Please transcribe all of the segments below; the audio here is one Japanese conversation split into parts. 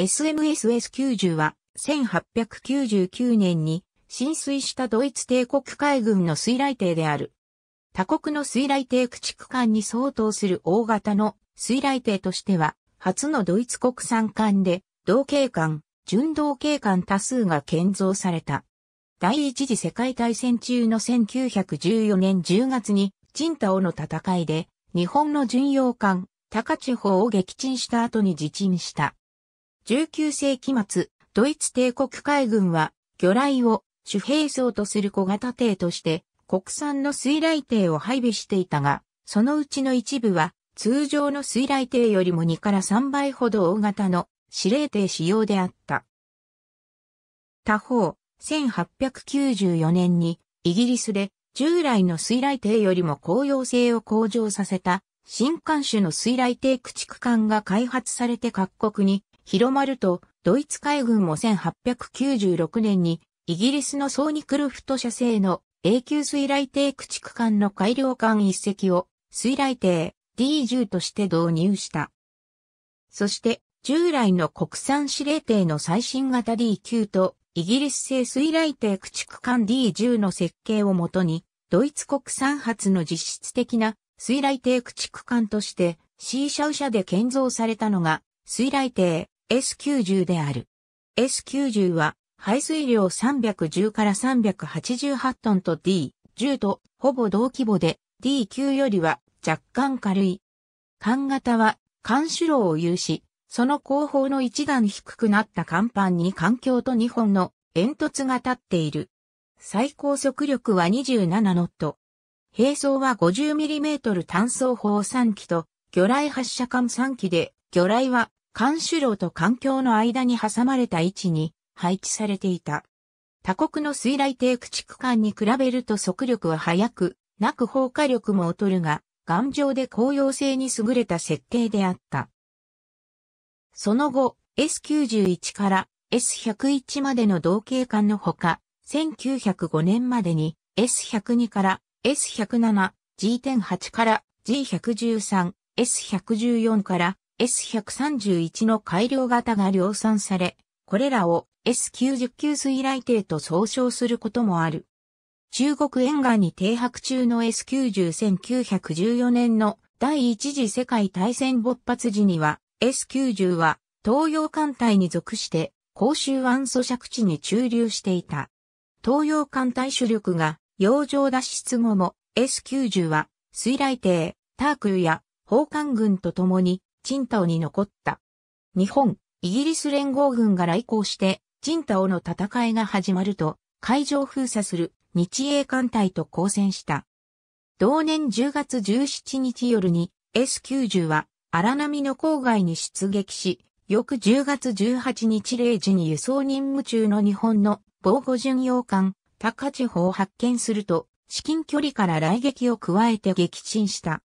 SMSS90 は1899年に浸水したドイツ帝国海軍の水雷艇である。他国の水雷艇駆逐艦に相当する大型の水雷艇としては初のドイツ国産艦で同型艦、純同型艦多数が建造された。第一次世界大戦中の1914年10月に人タオの戦いで日本の巡洋艦高千穂を撃沈した後に自沈した。19世紀末、ドイツ帝国海軍は、魚雷を主兵装とする小型艇として、国産の水雷艇を配備していたが、そのうちの一部は、通常の水雷艇よりも2から3倍ほど大型の指令艇使用であった。他方、1894年にイギリスで従来の水雷艇よりも高揚性を向上させた新艦種の水雷艇駆逐艦が開発されて各国に広まると、ドイツ海軍も1896年に、イギリスのソーニクルフト社製の永久水雷艇駆逐艦の改良艦一隻を、水雷艇 D10 として導入した。そして、従来の国産司令艇の最新型 D9 と、イギリス製水雷艇駆逐艦 D10 の設計をもとに、ドイツ国産発の実質的な水雷艇駆逐艦として、シーシャウシャで建造されたのが、水雷艇 S90 である。S90 は排水量310から388トンと D10 とほぼ同規模で D9 よりは若干軽い。艦型は艦首楼を有し、その後方の一段低くなった甲板に艦橋と2本の煙突が立っている。最高速力は27ノット。並走は 50mm 単装砲3機と魚雷発射艦3機で、魚雷は監視路と環境の間に挟まれた位置に配置されていた。他国の水雷艇駆逐艦に比べると速力は速く、なく放火力も劣るが、頑丈で高揚性に優れた設計であった。その後、S91 から S101 までの同型艦のほか、1905年までに S102 から S107、G.8 から G113、S114 から S131 の改良型が量産され、これらを S99 水雷艇と総称することもある。中国沿岸に停泊中の S90 1914年の第一次世界大戦勃発時には S90 は東洋艦隊に属して甲州湾租借地に駐留していた。東洋艦隊主力が洋上脱出後も S90 は水雷艇、タークルや砲艦軍と共にチンタオに残った。日本、イギリス連合軍が来航して、チンタオの戦いが始まると、海上封鎖する日英艦隊と交戦した。同年10月17日夜に S90 は荒波の郊外に出撃し、翌10月18日0時に輸送任務中の日本の防護巡洋艦高地方を発見すると、至近距離から雷撃を加えて撃沈した。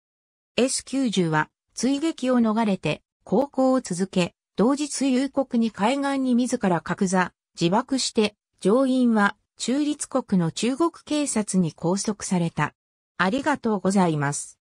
S90 は追撃を逃れて、航行を続け、同日夕刻に海岸に自ら格座、自爆して、乗員は中立国の中国警察に拘束された。ありがとうございます。